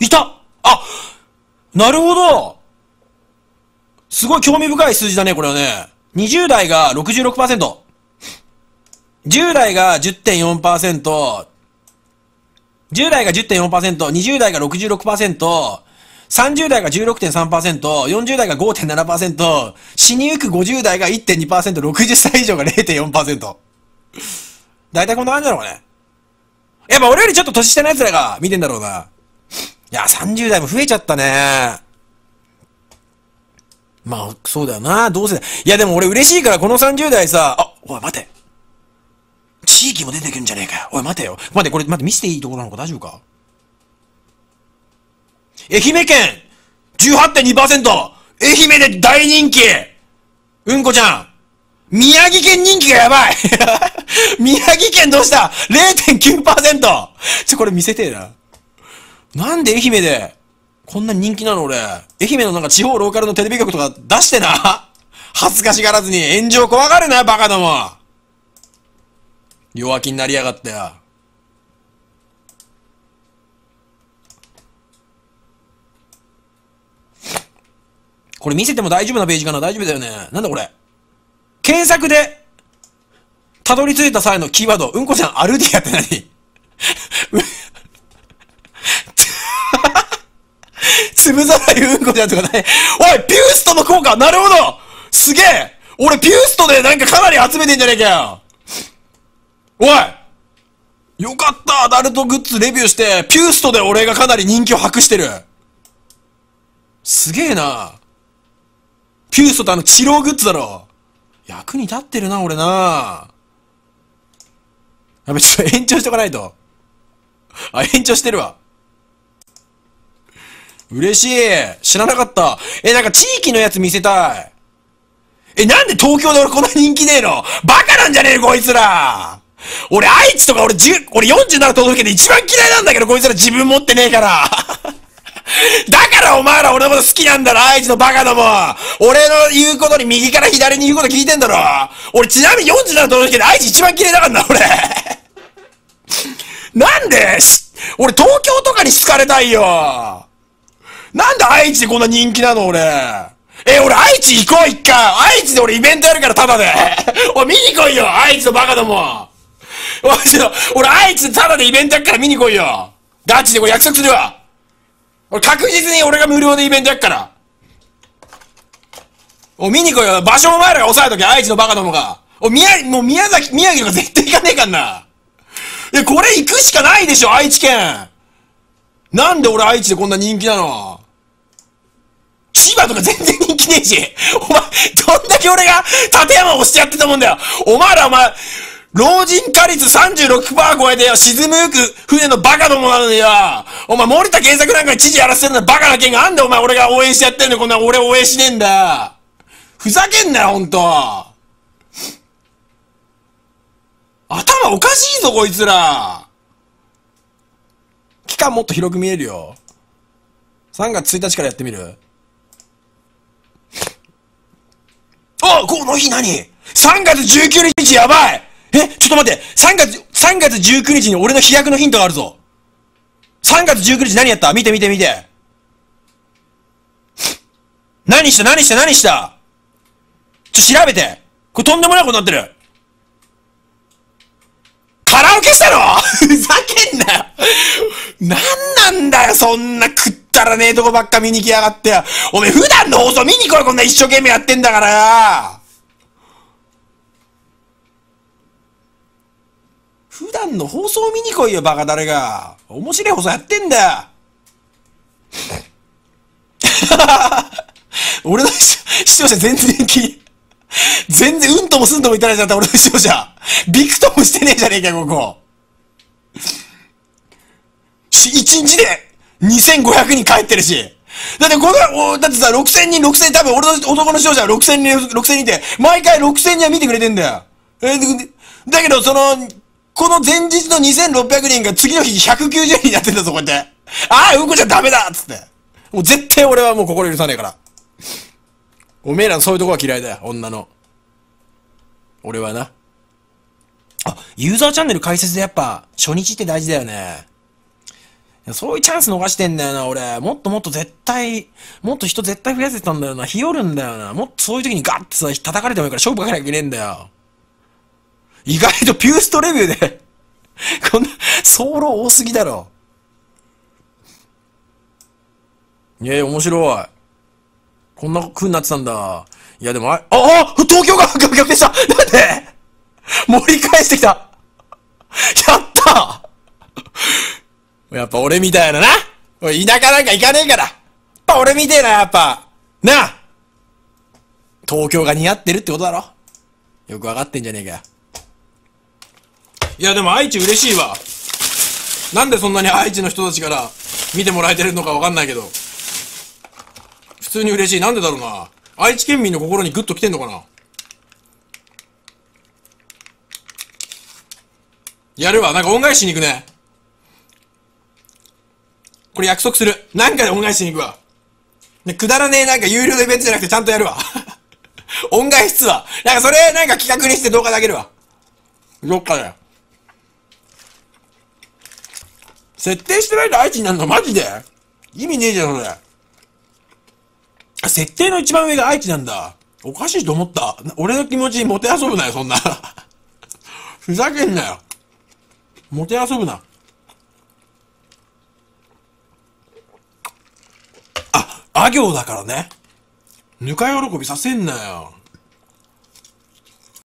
いたあなるほどすごい興味深い数字だね、これはね。20代が66%。10代が10.4%、10代が10.4%、20代が66%、30代が16.3%、40代が5.7%、死にゆく50代が1.2%、60歳以上が0.4%。たいこんな感じだろうね。やっぱ俺よりちょっと年下の奴らが見てんだろうな。いや、30代も増えちゃったね。まあ、そうだよな。どうせだ。いや、でも俺嬉しいから、この30代さ、あ、おい、待て。地域も出てくるんじゃねえかよ。おい、待てよ。待て、これ、待って、見せていいところなのか大丈夫か愛媛県 !18.2%! 愛媛で大人気うんこちゃん宮城県人気がやばい 宮城県どうした ?0.9%! ちょ、これ見せてえな。なんで愛媛で、こんなに人気なの俺。愛媛のなんか地方ローカルのテレビ局とか出してな。恥ずかしがらずに炎上怖がるな、バカども。弱気になりやがってよ。これ見せても大丈夫なページかな大丈夫だよね。なんだこれ。検索で、たどり着いた際のキーワード、うんこちゃんアルディアって何粒ざらいうんこじゃんとかね。おい、ピューストの効果なるほどすげえ俺、ピューストでなんかかなり集めてんじゃねえかよおいよかったアダルトグッズレビューして、ピューストで俺がかなり人気を博してるすげえなピューストってあの治療グッズだろ役に立ってるな、俺なやべ、ちょっと延長しとかないと。あ、延長してるわ。嬉しい知らなかったえ、なんか地域のやつ見せたいえ、なんで東京で俺こんな人気ねえのバカなんじゃねえこいつら俺愛知とか俺十、俺47都道府県で一番嫌いなんだけどこいつら自分持ってねえから だからお前ら俺のこと好きなんだろ愛知のバカども俺の言うことに右から左に言うこと聞いてんだろ俺ちなみに47都道府県で愛知一番嫌いだからな俺 なんで俺東京とかに好かれたいよなんで愛知でこんな人気なの俺。え、俺愛知行こう一回愛知で俺イベントやるからタダで おい、見に来いよ愛知のバカどもおい、ちょっと、俺愛知でタダでイベントやるから見に来いよガチでこれ約束するわ俺確実に俺が無料でイベントやるからお、見に来いよ場所お前らが押さえとけ愛知のバカどもがお、宮、もう宮崎、宮城とか絶対行かねえかんないや、これ行くしかないでしょ愛知県なんで俺愛知でこんな人気なの千葉とか全然人気ねえし、お前、どんだけ俺が立山を押してやってたもんだよ。お前らお前、老人化率36%超えてよ、沈むゆく船のバカどもなのによ。お前、森田健作なんかに知事やらせてるのバカな件があんだよ、お前、俺が応援してやってんのこんな俺応援しねえんだふざけんなよ、ほんと。頭おかしいぞ、こいつら。期間もっと広く見えるよ。3月1日からやってみるこの日何 ?3 月19日やばいえちょっと待って !3 月、3月19日に俺の飛躍のヒントがあるぞ !3 月19日何やった見て見て見て何した何した何したちょ、調べてこれとんでもないことになってるカラオケしたのふざけんなよ何なんだよ、そんなくっだらねえとこばっか見に来やがってや。おめえ普段の放送見に来いこんな一生懸命やってんだからや。普段の放送見に来いよ、バカ誰が。面白い放送やってんだよ。俺の視聴者全然気、全然うんともすんとも言ってないじゃん、俺の視聴者。びくともしてねえじゃねえかよ、ここ。一日で2500人帰ってるし。だってこの、だってさ、6000人、6000多分俺の男の少女は6000人、6000人て、毎回6000人は見てくれてんだよ。えー、だけど、その、この前日の2600人が次の日190人になってんだぞ、こうやって。ああ、うんこじゃダメだっつって。もう絶対俺はもう心許さねえから。おめえらのそういうとこは嫌いだよ、女の。俺はな。あ、ユーザーチャンネル解説でやっぱ、初日って大事だよね。そういうチャンス逃してんだよな、俺。もっともっと絶対、もっと人絶対増やせてたんだよな。日和るんだよな。もっとそういう時にガッてさ、叩かれてもいいから勝負かけなきゃいけねえんだよ。意外とピューストレビューで こんな、早漏多すぎだろ。いやいや、面白い。こんな風になってたんだ。いや、でもあ、ああ東京が逆転したなんで 盛り返してきたやっやっぱ俺みたいななおい、田舎なんか行かねえからやっぱ俺みてえな、やっぱな東京が似合ってるってことだろよくわかってんじゃねえかいや、でも愛知嬉しいわ。なんでそんなに愛知の人たちから見てもらえてるのかわかんないけど。普通に嬉しい。なんでだろうな。愛知県民の心にグッと来てんのかなやるわ。なんか恩返しに行くね。これ約束する。なんかで恩返しに行くわ。で、くだらねえなんか有料のイベントじゃなくてちゃんとやるわ。恩返しすわ。なんかそれ、なんか企画にして動画であげるわ。どっかで。設定してないと愛知になるのマジで意味ねえじゃん、それ。設定の一番上が愛知なんだ。おかしいと思った。俺の気持ち、もてあそぶなよ、そんな。ふざけんなよ。もてあそぶな。あ行だからね。ぬか喜びさせんなよ。